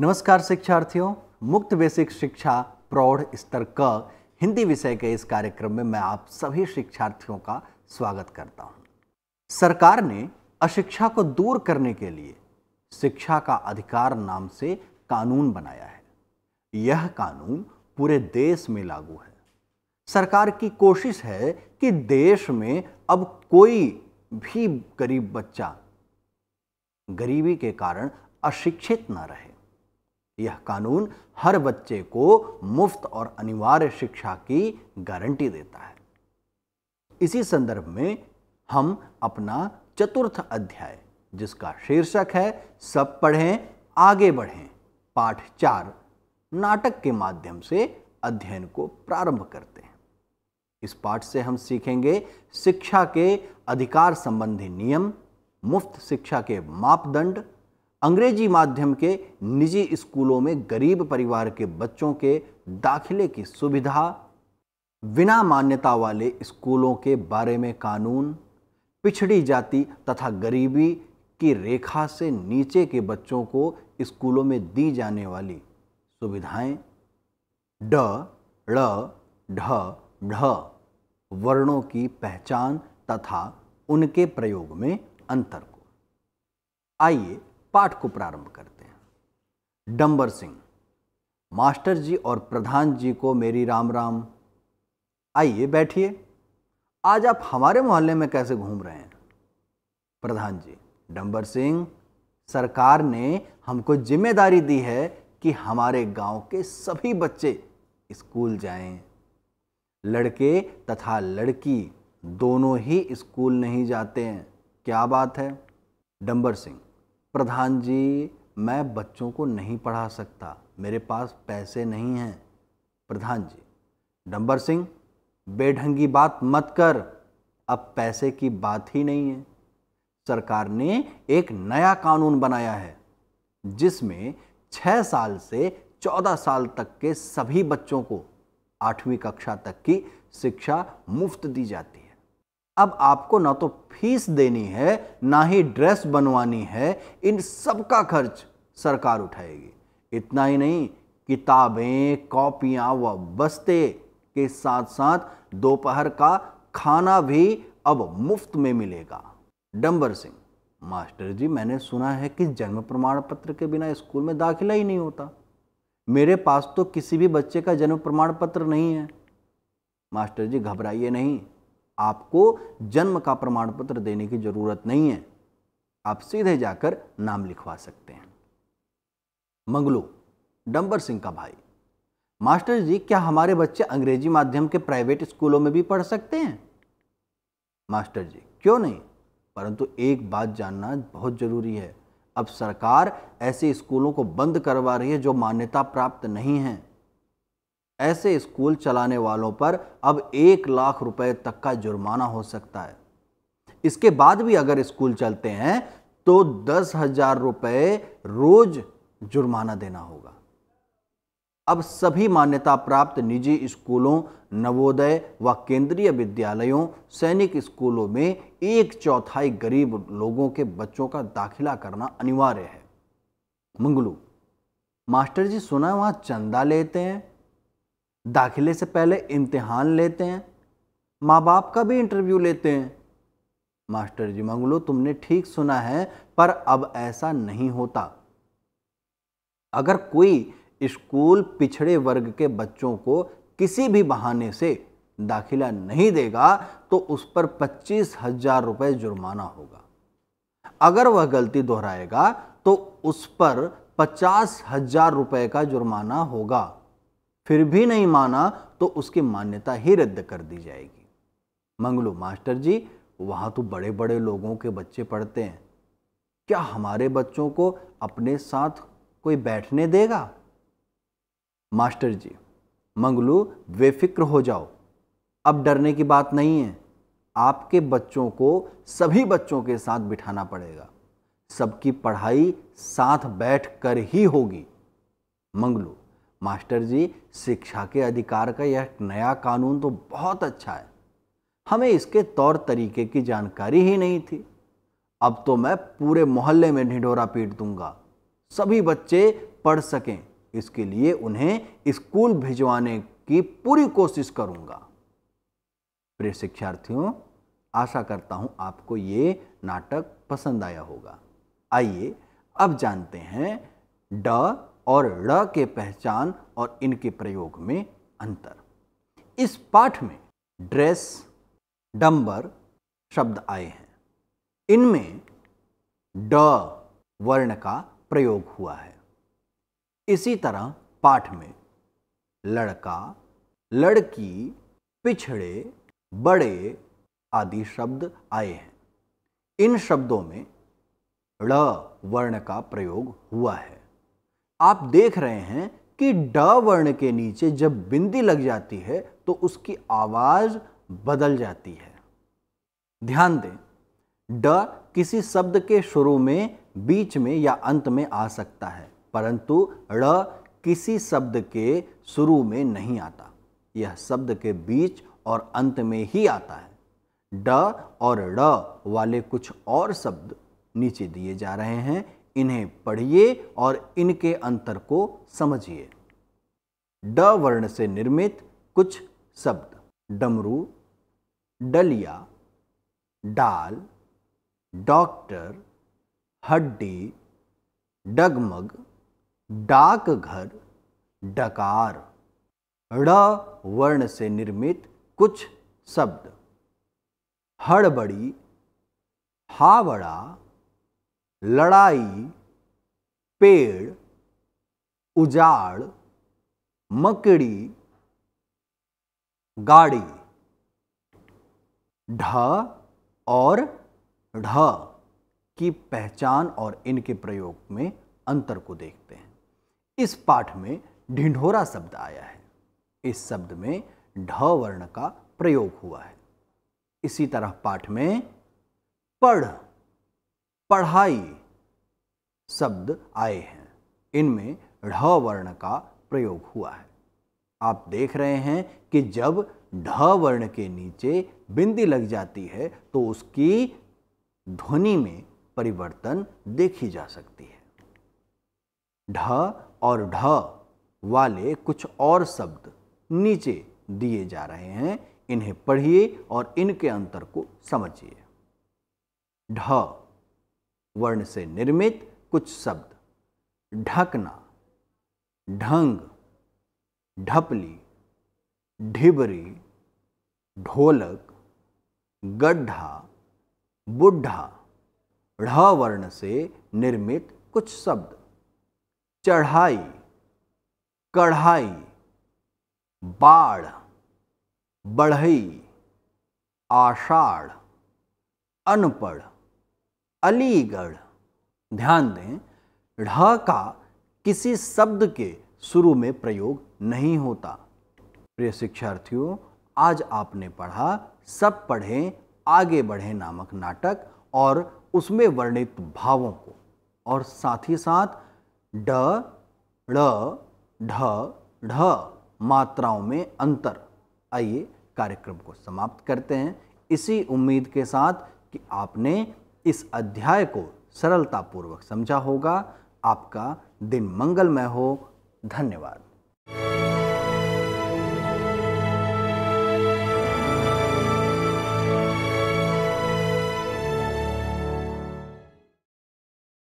नमस्कार शिक्षार्थियों मुक्त बेसिक शिक्षा प्रौढ़ स्तर क हिंदी विषय के इस कार्यक्रम में मैं आप सभी शिक्षार्थियों का स्वागत करता हूं। सरकार ने अशिक्षा को दूर करने के लिए शिक्षा का अधिकार नाम से कानून बनाया है यह कानून पूरे देश में लागू है सरकार की कोशिश है कि देश में अब कोई भी गरीब बच्चा गरीबी के कारण अशिक्षित न रहे यह कानून हर बच्चे को मुफ्त और अनिवार्य शिक्षा की गारंटी देता है इसी संदर्भ में हम अपना चतुर्थ अध्याय जिसका शीर्षक है सब पढ़ें आगे बढ़ें पाठ चार नाटक के माध्यम से अध्ययन को प्रारंभ करते हैं इस पाठ से हम सीखेंगे शिक्षा के अधिकार संबंधी नियम मुफ्त शिक्षा के मापदंड अंग्रेजी माध्यम के निजी स्कूलों में गरीब परिवार के बच्चों के दाखिले की सुविधा बिना मान्यता वाले स्कूलों के बारे में कानून पिछड़ी जाति तथा गरीबी की रेखा से नीचे के बच्चों को स्कूलों में दी जाने वाली सुविधाएं ड ड़ ढ ढ वर्णों की पहचान तथा उनके प्रयोग में अंतर को आइए पाठ को प्रारंभ करते हैं डंबर सिंह मास्टर जी और प्रधान जी को मेरी राम राम आइए बैठिए आज आप हमारे मोहल्ले में कैसे घूम रहे हैं प्रधान जी डंबर सिंह सरकार ने हमको जिम्मेदारी दी है कि हमारे गांव के सभी बच्चे स्कूल जाएं। लड़के तथा लड़की दोनों ही स्कूल नहीं जाते हैं क्या बात है डंबर सिंह प्रधान जी मैं बच्चों को नहीं पढ़ा सकता मेरे पास पैसे नहीं हैं प्रधान जी डंबर सिंह बेढंगी बात मत कर अब पैसे की बात ही नहीं है सरकार ने एक नया कानून बनाया है जिसमें छः साल से चौदह साल तक के सभी बच्चों को आठवीं कक्षा तक की शिक्षा मुफ्त दी जाती है अब आपको ना तो फीस देनी है ना ही ड्रेस बनवानी है इन सब का खर्च सरकार उठाएगी इतना ही नहीं किताबें कॉपियां व बस्ते के साथ साथ दोपहर का खाना भी अब मुफ्त में मिलेगा डंबर सिंह मास्टर जी मैंने सुना है कि जन्म प्रमाण पत्र के बिना स्कूल में दाखिला ही नहीं होता मेरे पास तो किसी भी बच्चे का जन्म प्रमाण पत्र नहीं है मास्टर जी घबराइए नहीं आपको जन्म का प्रमाण पत्र देने की जरूरत नहीं है आप सीधे जाकर नाम लिखवा सकते हैं मंगलू डंबर सिंह का भाई मास्टर जी क्या हमारे बच्चे अंग्रेजी माध्यम के प्राइवेट स्कूलों में भी पढ़ सकते हैं मास्टर जी क्यों नहीं परंतु एक बात जानना बहुत जरूरी है अब सरकार ऐसे स्कूलों को बंद करवा रही है जो मान्यता प्राप्त नहीं है ऐसे स्कूल चलाने वालों पर अब एक लाख रुपए तक का जुर्माना हो सकता है इसके बाद भी अगर स्कूल चलते हैं तो दस हजार रुपये रोज जुर्माना देना होगा अब सभी मान्यता प्राप्त निजी स्कूलों नवोदय व केंद्रीय विद्यालयों सैनिक स्कूलों में एक चौथाई गरीब लोगों के बच्चों का दाखिला करना अनिवार्य है मंगलू मास्टर जी सुना वहां चंदा लेते हैं दाखिले से पहले इम्तिहान लेते हैं माँ बाप का भी इंटरव्यू लेते हैं मास्टर जी मंगलो तुमने ठीक सुना है पर अब ऐसा नहीं होता अगर कोई स्कूल पिछड़े वर्ग के बच्चों को किसी भी बहाने से दाखिला नहीं देगा तो उस पर पच्चीस हजार रुपये जुर्माना होगा अगर वह गलती दोहराएगा तो उस पर पचास हजार रुपये का जुर्माना होगा फिर भी नहीं माना तो उसकी मान्यता ही रद्द कर दी जाएगी मंगलू मास्टर जी वहां तो बड़े बड़े लोगों के बच्चे पढ़ते हैं क्या हमारे बच्चों को अपने साथ कोई बैठने देगा मास्टर जी मंगलू बेफिक्र हो जाओ अब डरने की बात नहीं है आपके बच्चों को सभी बच्चों के साथ बिठाना पड़ेगा सबकी पढ़ाई साथ बैठ कर ही होगी मंगलू मास्टर जी शिक्षा के अधिकार का यह नया कानून तो बहुत अच्छा है हमें इसके तौर तरीके की जानकारी ही नहीं थी अब तो मैं पूरे मोहल्ले में ढिढोरा पीट दूंगा सभी बच्चे पढ़ सकें इसके लिए उन्हें स्कूल भिजवाने की पूरी कोशिश करूंगा प्रिय शिक्षार्थियों आशा करता हूं आपको ये नाटक पसंद आया होगा आइए अब जानते हैं ड और ड़ के पहचान और इनके प्रयोग में अंतर इस पाठ में ड्रेस डंबर शब्द आए हैं इनमें ड वर्ण का प्रयोग हुआ है इसी तरह पाठ में लड़का लड़की पिछड़े बड़े आदि शब्द आए हैं इन शब्दों में ड़ वर्ण का प्रयोग हुआ है आप देख रहे हैं कि ड वर्ण के नीचे जब बिंदी लग जाती है तो उसकी आवाज़ बदल जाती है ध्यान दें ड किसी शब्द के शुरू में बीच में या अंत में आ सकता है परंतु ड़ किसी शब्द के शुरू में नहीं आता यह शब्द के बीच और अंत में ही आता है ड और ड़ वाले कुछ और शब्द नीचे दिए जा रहे हैं इन्हें पढ़िए और इनके अंतर को समझिए ड वर्ण से निर्मित कुछ शब्द डमरू डलिया डाल डॉक्टर हड्डी डगमग डाकघर डकार ड़ वर्ण से निर्मित कुछ शब्द हड़बड़ी हावड़ा लड़ाई पेड़ उजाड़ मकड़ी गाड़ी ढ और ढ की पहचान और इनके प्रयोग में अंतर को देखते हैं इस पाठ में ढिंढोरा शब्द आया है इस शब्द में ढ वर्ण का प्रयोग हुआ है इसी तरह पाठ में पढ़ पढ़ाई शब्द आए हैं इनमें ढ वर्ण का प्रयोग हुआ है आप देख रहे हैं कि जब ढ वर्ण के नीचे बिंदी लग जाती है तो उसकी ध्वनि में परिवर्तन देखी जा सकती है ढ और ढ वाले कुछ और शब्द नीचे दिए जा रहे हैं इन्हें पढ़िए और इनके अंतर को समझिए ढ वर्ण से निर्मित कुछ शब्द ढकना ढंग ढपली ढिबरी ढोलक गड्ढा बुढ़ा ढ वर्ण से निर्मित कुछ शब्द चढ़ाई कढ़ाई बाढ़ बढ़ई आषाढ़ अनपढ़ अलीगढ़ ध्यान दें ढ का किसी शब्द के शुरू में प्रयोग नहीं होता प्रिय शिक्षार्थियों आज आपने पढ़ा सब पढ़ें आगे बढ़ें नामक नाटक और उसमें वर्णित भावों को और साथ ही साथ ड ढ ढ मात्राओं में अंतर आइए कार्यक्रम को समाप्त करते हैं इसी उम्मीद के साथ कि आपने इस अध्याय को सरलतापूर्वक समझा होगा आपका दिन मंगलमय हो धन्यवाद